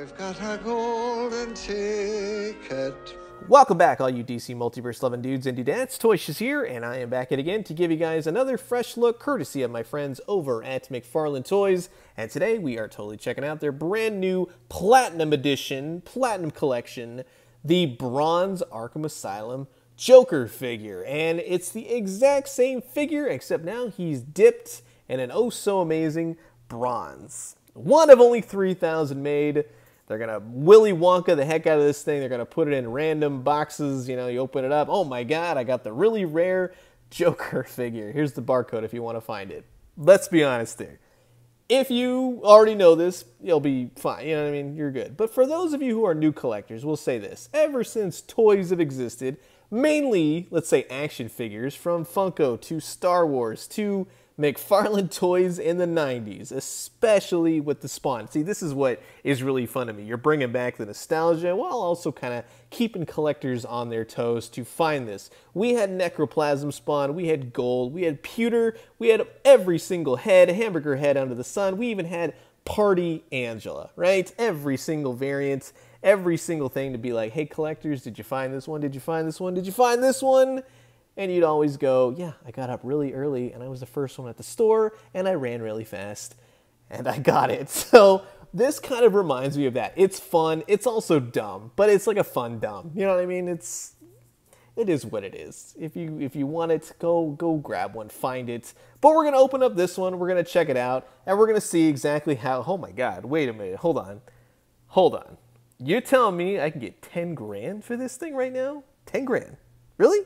I've got a golden ticket. Welcome back, all you DC Multiverse loving dudes and dudettes. Toys here, and I am back it again to give you guys another fresh look courtesy of my friends over at McFarlane Toys. And today we are totally checking out their brand new Platinum Edition, Platinum Collection, the Bronze Arkham Asylum Joker figure. And it's the exact same figure, except now he's dipped in an oh so amazing bronze. One of only 3,000 made. They're gonna Willy Wonka the heck out of this thing. They're gonna put it in random boxes. You know, you open it up. Oh my God, I got the really rare Joker figure. Here's the barcode if you want to find it. Let's be honest here. If you already know this, you'll be fine. You know what I mean? You're good. But for those of you who are new collectors, we'll say this. Ever since toys have existed, mainly, let's say, action figures from Funko to Star Wars to McFarlane toys in the 90s, especially with the Spawn. See, this is what is really fun to me. You're bringing back the nostalgia while also kind of keeping collectors on their toes to find this. We had Necroplasm Spawn, we had Gold, we had Pewter, we had every single head, Hamburger Head Under the Sun, we even had Party Angela, right? Every single variant, every single thing to be like, hey, collectors, did you find this one? Did you find this one? Did you find this one? And you'd always go, Yeah, I got up really early and I was the first one at the store and I ran really fast and I got it. So this kind of reminds me of that. It's fun. It's also dumb, but it's like a fun dumb. You know what I mean? It's it is what it is. If you if you want it, go go grab one, find it. But we're gonna open up this one, we're gonna check it out, and we're gonna see exactly how oh my god, wait a minute, hold on. Hold on. You're telling me I can get 10 grand for this thing right now? 10 grand. Really?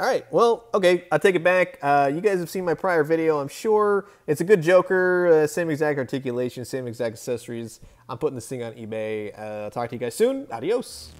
All right. Well, okay. I'll take it back. Uh, you guys have seen my prior video, I'm sure. It's a good Joker. Uh, same exact articulation, same exact accessories. I'm putting this thing on eBay. Uh, I'll talk to you guys soon. Adios.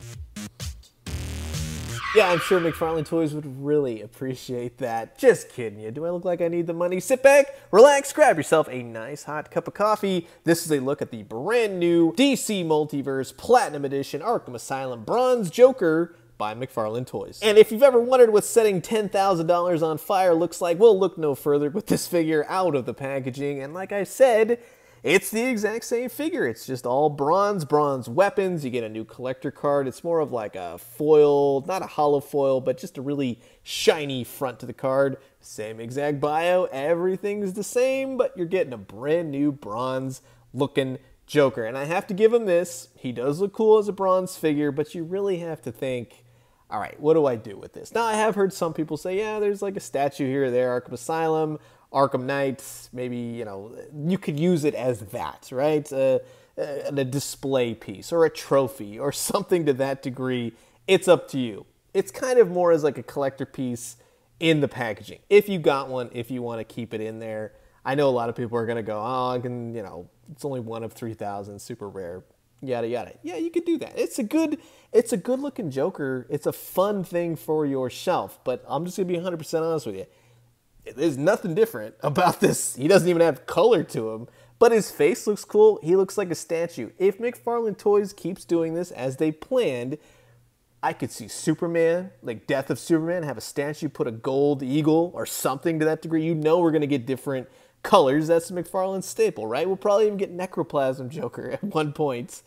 Yeah, I'm sure McFarlane Toys would really appreciate that. Just kidding you. Do I look like I need the money? Sit back, relax, grab yourself a nice hot cup of coffee. This is a look at the brand new DC Multiverse Platinum Edition Arkham Asylum Bronze Joker by McFarlane Toys. And if you've ever wondered what setting $10,000 on fire looks like, we'll look no further with this figure out of the packaging. And like I said, it's the exact same figure. It's just all bronze, bronze weapons. You get a new collector card. It's more of like a foil, not a hollow foil, but just a really shiny front to the card. Same exact bio. Everything's the same, but you're getting a brand new bronze looking Joker. And I have to give him this. He does look cool as a bronze figure, but you really have to think all right, what do I do with this? Now, I have heard some people say, yeah, there's like a statue here or there, Arkham Asylum, Arkham Knights, maybe, you know, you could use it as that, right? Uh, uh a display piece or a trophy or something to that degree. It's up to you. It's kind of more as like a collector piece in the packaging. If you got one, if you want to keep it in there, I know a lot of people are going to go, oh, I can, you know, it's only one of 3,000, super rare yada yada. Yeah, you could do that. It's a good it's a good looking Joker. It's a fun thing for your shelf. But I'm just gonna be 100 percent honest with you. There's nothing different about this. He doesn't even have color to him. But his face looks cool. He looks like a statue. If McFarlane Toys keeps doing this as they planned, I could see Superman, like Death of Superman, have a statue, put a gold eagle or something to that degree. You know we're gonna get different colors. That's McFarlane's staple, right? We'll probably even get Necroplasm Joker at one point.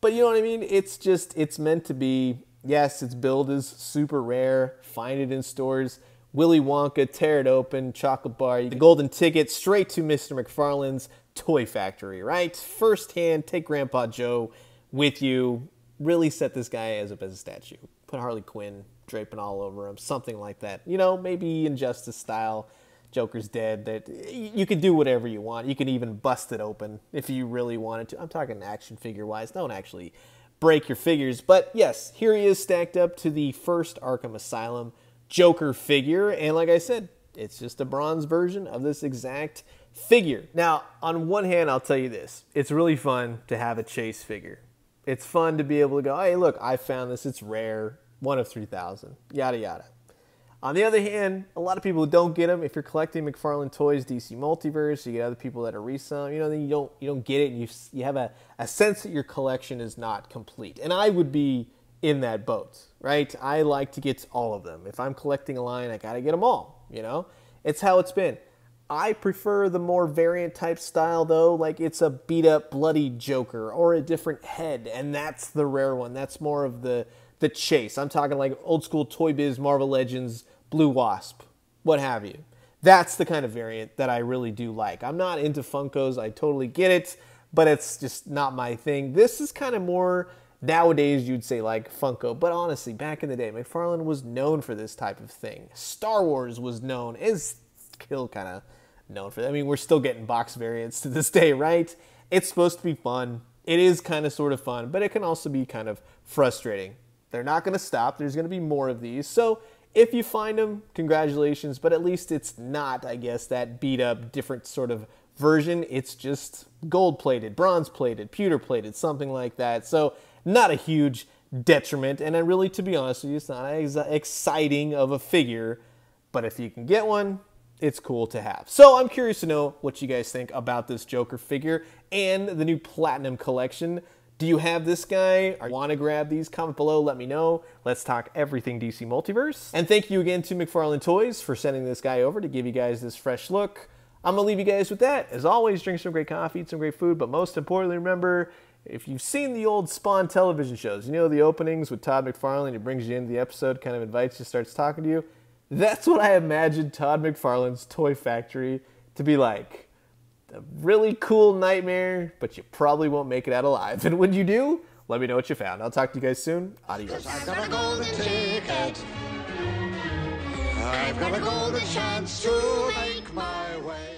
But you know what I mean? It's just, it's meant to be, yes, its build is super rare. Find it in stores. Willy Wonka, tear it open, chocolate bar, the golden ticket straight to Mr. McFarlane's toy factory, right? First hand. take Grandpa Joe with you. Really set this guy as up as a statue. Put Harley Quinn draping all over him, something like that. You know, maybe Injustice style Joker's dead. That you can do whatever you want. You can even bust it open if you really wanted to. I'm talking action figure wise. Don't actually break your figures, but yes, here he is stacked up to the first Arkham Asylum Joker figure, and like I said, it's just a bronze version of this exact figure. Now, on one hand, I'll tell you this: it's really fun to have a chase figure. It's fun to be able to go, hey, look, I found this. It's rare, one of three thousand, yada yada. On the other hand, a lot of people don't get them. If you're collecting McFarlane Toys DC Multiverse, you get other people that are reselling. You know, then you don't you don't get it, and you you have a, a sense that your collection is not complete. And I would be in that boat, right? I like to get all of them. If I'm collecting a line, I gotta get them all. You know, it's how it's been. I prefer the more variant type style though, like it's a beat up bloody Joker or a different head, and that's the rare one. That's more of the the chase. I'm talking like old school Toy Biz, Marvel Legends, Blue Wasp, what have you. That's the kind of variant that I really do like. I'm not into Funkos, I totally get it, but it's just not my thing. This is kind of more nowadays you'd say like Funko, but honestly, back in the day, McFarlane was known for this type of thing. Star Wars was known, is still kind of known for that. I mean, we're still getting box variants to this day, right? It's supposed to be fun. It is kind of sort of fun, but it can also be kind of frustrating. They're not going to stop. There's going to be more of these. So if you find them, congratulations. But at least it's not, I guess, that beat up, different sort of version. It's just gold plated, bronze plated, pewter plated, something like that. So not a huge detriment. And really, to be honest with you, it's not as exciting of a figure. But if you can get one, it's cool to have. So I'm curious to know what you guys think about this Joker figure and the new Platinum Collection. Do you have this guy? I want to grab these? Comment below, let me know. Let's talk everything DC Multiverse. And thank you again to McFarlane Toys for sending this guy over to give you guys this fresh look. I'm going to leave you guys with that. As always, drink some great coffee, eat some great food, but most importantly, remember, if you've seen the old Spawn television shows, you know the openings with Todd McFarlane, it brings you into the episode, kind of invites you, starts talking to you. That's what I imagined Todd McFarlane's Toy Factory to be like a really cool nightmare, but you probably won't make it out alive. And when you do, let me know what you found. I'll talk to you guys soon. Adios. I've got a golden ticket. I've got a golden chance to make my way.